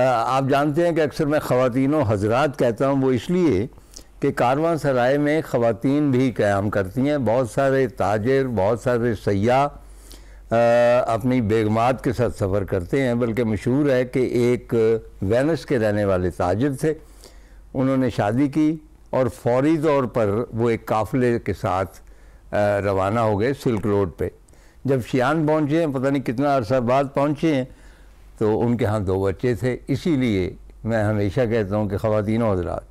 आप जानते हैं कि अक्सर मैं ख़वान हजरात कहता हूँ वो इसलिए कि कारवां सराय में ख़वान भी क़्याम करती हैं बहुत सारे ताजर बहुत सारे सयाह अपनी बेगमात के साथ सफ़र करते हैं बल्कि मशहूर है कि एक वेनस के रहने वाले ताजर थे उन्होंने शादी की और फौरी तौर पर वो एक काफ़िले के साथ रवाना हो गए सिल्क रोड पे जब शियान पहुँचे हैं पता नहीं कितना अरसा बाद पहुँचे हैं तो उनके यहाँ दो बच्चे थे इसीलिए मैं हमेशा कहता हूँ कि ख़वान हजरात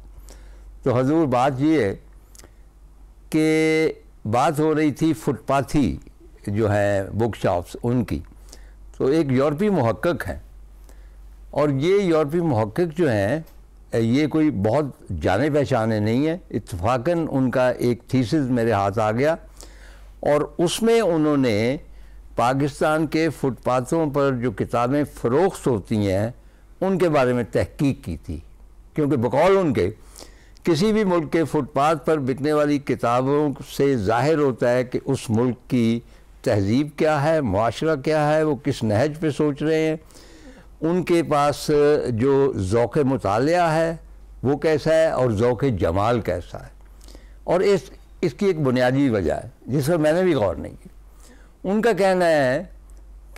तो हजूर बात ये है कि बात हो रही थी फुटपाथी जो है बुक शॉप्स उनकी तो एक यूरोपी महक्क हैं और ये यूरोपी महक्क जो हैं ये कोई बहुत जाने पहचाने नहीं है इतफाक़न उनका एक थीसिस मेरे हाथ आ गया और उसमें उन्होंने पाकिस्तान के फुटपाथों पर जो किताबें फ़रोख्त होती हैं उनके बारे में तहकीक की थी क्योंकि बकौल उनके किसी भी मुल्क के फुटपाथ पर बिकने वाली किताबों से जाहिर होता है कि उस मुल्क की तहजीब क्या है माशरा क्या है वो किस नहज पे सोच रहे हैं उनके पास जो ओक़ मताल है वो कैसा है और ओक़ जमाल कैसा है और इस इसकी एक बुनियादी वजह है जिस पर मैंने भी गौर नहीं किया उनका कहना है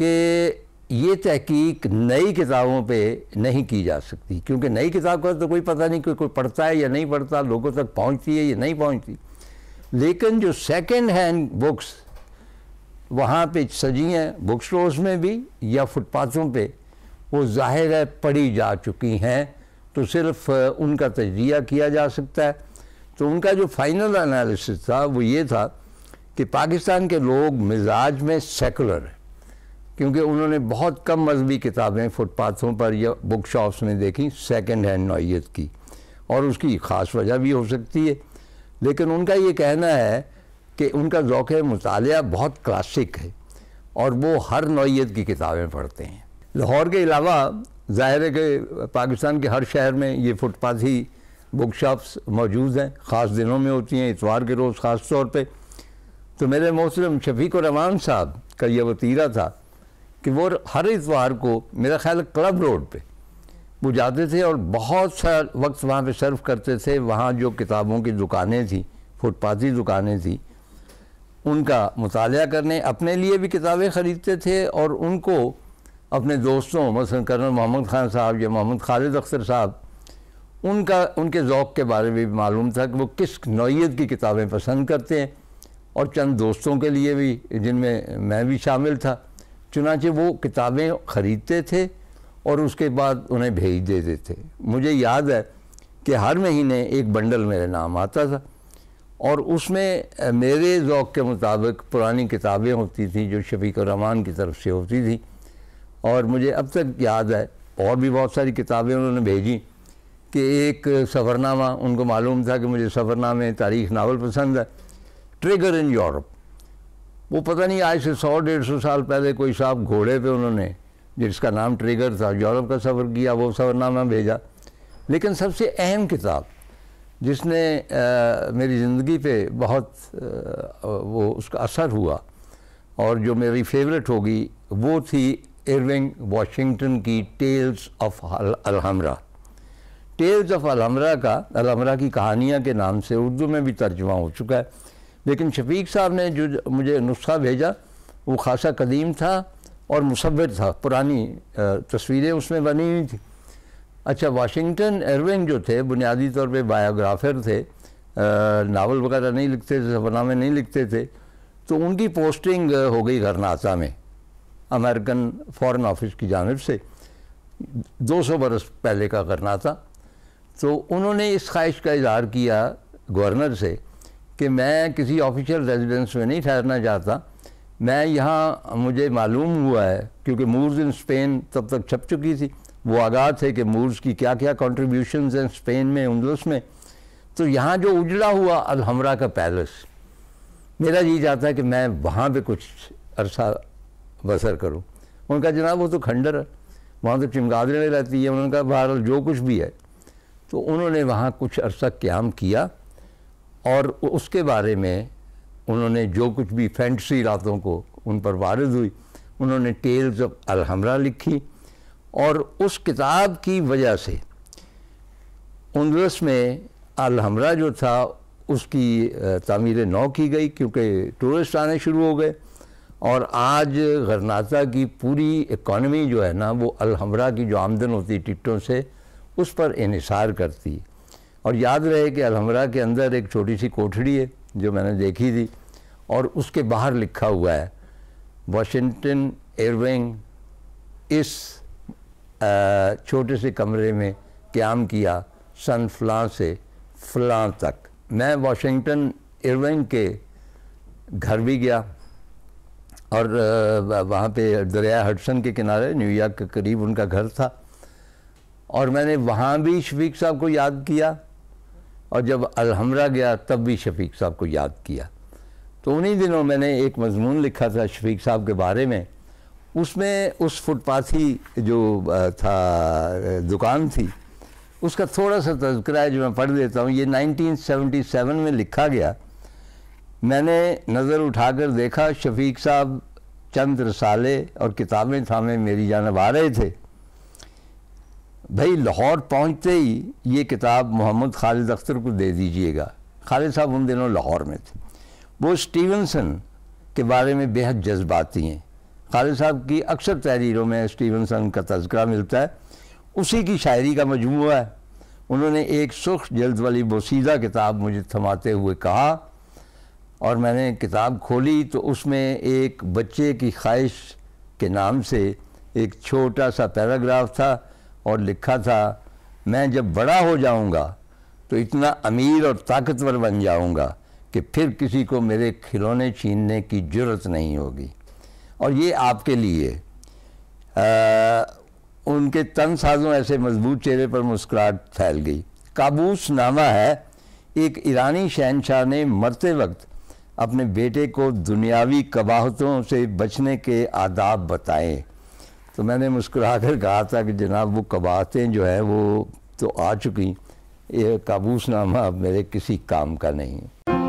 कि ये तहकीक नई किताबों पे नहीं की जा सकती क्योंकि नई किताब का तो कोई पता नहीं कोई कोई पढ़ता है या नहीं पढ़ता लोगों तक पहुंचती है या नहीं पहुंचती लेकिन जो सेकंड हैंड बुक्स वहाँ पे सजी हैं बुक स्टोर्स में भी या फुटपाथों पे वो ज़ाहिर है पढ़ी जा चुकी हैं तो सिर्फ उनका तजिया किया जा सकता है तो उनका जो फाइनल एनालिसिस था वो ये था कि पाकिस्तान के लोग मिजाज में सेकुलर हैं क्योंकि उन्होंने बहुत कम मजहबी किताबें फुटपाथों पर या बुक शॉप्स में देखी सेकेंड हैंड नोयत की और उसकी ख़ास वजह भी हो सकती है लेकिन उनका ये कहना है कि उनका ज़ौक़ मताल बहुत क्लासिक है और वो हर नोयत की किताबें पढ़ते हैं लाहौर के अलावा ज़ाहिर है कि पाकिस्तान के हर शहर में ये फुटपाथी बुक शॉप्स मौजूद हैं ख़ास दिनों में होती हैं इतवार के रोज़ ख़ास तौर पर तो मेरे मोहतरम शफीक रमान साहब का यह वतीरा था कि वो हर इतवार को मेरा ख्याल क्लब रोड पे वो जाते थे और बहुत सा वक्त वहाँ पे सर्व करते थे वहाँ जो किताबों की दुकानें थी फुटपाथी दुकानें थी उनका मुताल करने अपने लिए भी किताबें ख़रीदते थे और उनको अपने दोस्तों मसल कर्नल मोहम्मद ख़ान साहब या मोहम्मद खालिद अख्तर साहब उनका उनके ओक़ के बारे में भी मालूम था कि वो किस नोयीत की किताबें पसंद करते हैं और चंद दोस्तों के लिए भी जिनमें मैं भी शामिल था चुनाचे वो किताबें ख़रीदते थे और उसके बाद उन्हें भेज देते थे मुझे याद है कि हर महीने एक बंडल मेरे नाम आता था और उसमें मेरे ओक़ के मुताबिक पुरानी किताबें होती थी जो शफीक रहमान की तरफ से होती थी और मुझे अब तक याद है और भी बहुत सारी किताबें उन्होंने भेजी कि एक सफ़रनामा उनको मालूम था कि मुझे सफ़रनामे तारीख नावल पसंद है ट्रिगर इन यूरोप वो पता नहीं आज से सौ डेढ़ सौ साल पहले कोई साहब घोड़े पे उन्होंने जिसका नाम ट्रिगर था यूरोप का सफ़र किया वो सफ़रनामा भेजा लेकिन सबसे अहम किताब जिसने आ, मेरी ज़िंदगी पे बहुत आ, वो उसका असर हुआ और जो मेरी फेवरेट होगी वो थी इरविंग वाशिंगटन की tales of Alhambra tales of Alhambra का अलहमरा की कहानियाँ के नाम से उर्दू में भी तर्जमा हो चुका है लेकिन शफीक साहब ने जो मुझे नुस्खा भेजा वो खासा कदीम था और मुसविर था पुरानी तस्वीरें उसमें बनी हुई थी अच्छा वाशिंगटन एरविंग जो थे बुनियादी तौर पे बायोग्राफर थे नावल वगैरह नहीं लिखते थे सफरनामे नहीं लिखते थे तो उनकी पोस्टिंग हो गई घरनाता में अमेरिकन फॉरेन ऑफिस की जानब से 200 बरस पहले का था तो उन्होंने इस ख्वाहिश का इजहार किया गवर्नर से कि मैं किसी ऑफिशियल रेजिडेंस में नहीं ठहरना चाहता मैं यहाँ मुझे मालूम हुआ है क्योंकि मूर्स इन स्पेन तब तक छप चुकी थी वो आगाह थे कि मूर्स की क्या क्या कॉन्ट्रीब्यूशन हैं स्पेन में उन्दलस में तो यहाँ जो उजड़ा हुआ अलहमरा का पैलेस मेरा जी चाहता है कि मैं वहाँ पर कुछ अरसा बसर करूँ उनका जनाब वो तो खंडर है वहाँ तो चिमगादड़ें रहती है उन्होंने कहा बहरहाल जो कुछ भी है तो उन्होंने वहाँ कुछ अरसा क्याम किया और उसके बारे में उन्होंने जो कुछ भी फैंटसी रातों को उन पर वारद हुई उन्होंने टेल्स ऑफ अलहमरा लिखी और उस किताब की वजह से उनस में अलहमरा जो था उसकी तमीर नौ की गई क्योंकि टूरिस्ट आने शुरू हो गए और आज गरनाता की पूरी इकॉनमी जो है ना वो अलहमरा की जो आमदन होती टिकटों से उस पर इसार करती है और याद रहे कि अलहमरा के अंदर एक छोटी सी कोठड़ी है जो मैंने देखी थी और उसके बाहर लिखा हुआ है वाशिंगटन एयरविंग इस छोटे से कमरे में क्याम किया सन फ्लां से फ्लां तक मैं वाशिंगटन एयरविंग के घर भी गया और वहाँ पे दरिया हडसन के किनारे न्यूयॉर्क के करीब उनका घर था और मैंने वहाँ भी शफीक साहब को याद किया और जब अलहमरा गया तब भी शफीक साहब को याद किया तो उन्हीं दिनों मैंने एक मजमून लिखा था शफीक साहब के बारे में उसमें उस फुटपाथी जो था दुकान थी उसका थोड़ा सा तस्करा है जो मैं पढ़ देता हूँ ये 1977 में लिखा गया मैंने नज़र उठाकर देखा शफीक साहब चंद रसाले और किताबें थामे मेरी जानब आ रहे थे भाई लाहौर पहुंचते ही ये किताब मोहम्मद खालिद अख्तर को दे दीजिएगा खालिद साहब उन दिनों लाहौर में थे वो स्टीवनसन के बारे में बेहद जज्बाती हैं खालिद साहब की अक्सर तहरीरों में स्टीवनसन का तस्करा मिलता है उसी की शायरी का मजमू है उन्होंने एक सुख जल्द वाली बोसीदा किताब मुझे थमाते हुए कहा और मैंने किताब खोली तो उसमें एक बच्चे की ख्वाहिश के नाम से एक छोटा सा पैराग्राफ था और लिखा था मैं जब बड़ा हो जाऊंगा तो इतना अमीर और ताकतवर बन जाऊंगा कि फिर किसी को मेरे खिलौने छीनने की ज़रूरत नहीं होगी और ये आपके लिए आ, उनके तन साजों ऐसे मजबूत चेहरे पर मुस्कुराहट फैल गई काबूस नामा है एक ईरानी शहनशाह ने मरते वक्त अपने बेटे को दुनियावी कबाहतों से बचने के आदाब बताए तो मैंने मुस्कुरा कर कहा था कि जनाब वो कबातें जो हैं वो तो आ चुकी ये काबूस अब मेरे किसी काम का नहीं है